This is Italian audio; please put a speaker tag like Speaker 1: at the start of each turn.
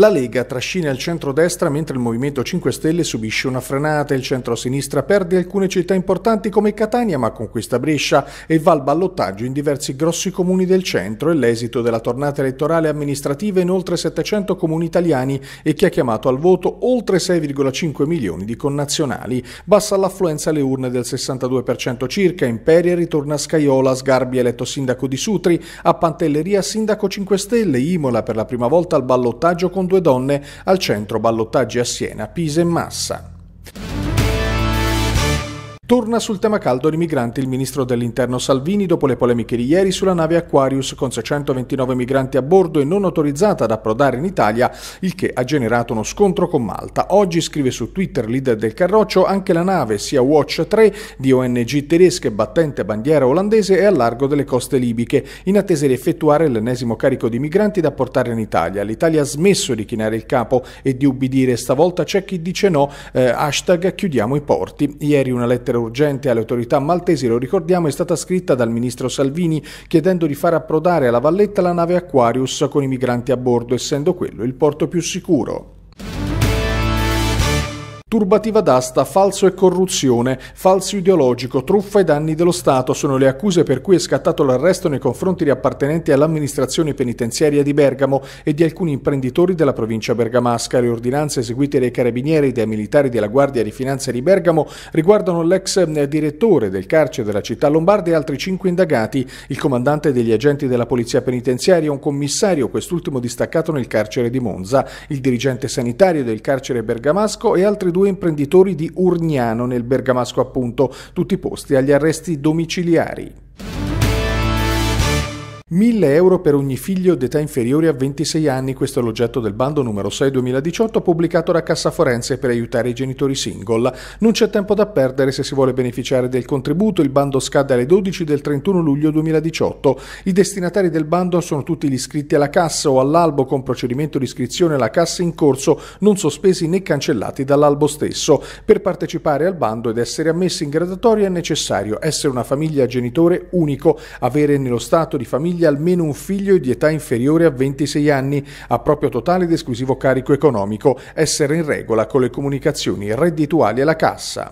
Speaker 1: La Lega trascina il centro-destra mentre il Movimento 5 Stelle subisce una frenata. Il centro-sinistra perde alcune città importanti come Catania ma conquista Brescia e va al ballottaggio in diversi grossi comuni del centro e l'esito della tornata elettorale amministrativa in oltre 700 comuni italiani e che ha chiamato al voto oltre 6,5 milioni di connazionali. Bassa l'affluenza alle urne del 62% circa, Imperia ritorna a Scaiola, Sgarbi eletto sindaco di Sutri, a Pantelleria sindaco 5 Stelle, Imola per la prima volta al ballottaggio con due donne al centro ballottaggi a Siena, Pisa e Massa. Torna sul tema caldo di migranti il ministro dell'interno Salvini dopo le polemiche di ieri sulla nave Aquarius con 629 migranti a bordo e non autorizzata ad approdare in Italia, il che ha generato uno scontro con Malta. Oggi scrive su Twitter leader del Carroccio anche la nave sia Watch 3 di ONG tedesche battente bandiera olandese è a largo delle coste libiche in attesa di effettuare l'ennesimo carico di migranti da portare in Italia. L'Italia ha smesso di chinare il capo e di ubbidire, stavolta c'è chi dice no, eh, hashtag chiudiamo i porti. Ieri una lettera urgente alle autorità maltesi, lo ricordiamo, è stata scritta dal ministro Salvini chiedendo di far approdare alla Valletta la nave Aquarius con i migranti a bordo, essendo quello il porto più sicuro. Turbativa d'asta, falso e corruzione, falso ideologico, truffa e danni dello Stato sono le accuse per cui è scattato l'arresto nei confronti di appartenenti all'amministrazione penitenziaria di Bergamo e di alcuni imprenditori della provincia bergamasca. Le ordinanze eseguite dai carabinieri e dai militari della Guardia di Finanza di Bergamo riguardano l'ex eh, direttore del carcere della città lombarda e altri cinque indagati, il comandante degli agenti della polizia penitenziaria, un commissario, quest'ultimo distaccato nel carcere di Monza, il dirigente sanitario del carcere bergamasco e altri due due imprenditori di Urgnano nel Bergamasco appunto, tutti posti agli arresti domiciliari. 1000 euro per ogni figlio d'età inferiore a 26 anni, questo è l'oggetto del bando numero 6 2018 pubblicato da Cassa Forense per aiutare i genitori single. Non c'è tempo da perdere se si vuole beneficiare del contributo, il bando scade alle 12 del 31 luglio 2018. I destinatari del bando sono tutti gli iscritti alla cassa o all'albo con procedimento di iscrizione alla cassa in corso, non sospesi né cancellati dall'albo stesso. Per partecipare al bando ed essere ammessi in gradatoria è necessario essere una famiglia genitore unico, avere nello stato di famiglia famiglia almeno un figlio di età inferiore a 26 anni, a proprio totale ed esclusivo carico economico, essere in regola con le comunicazioni reddituali alla cassa.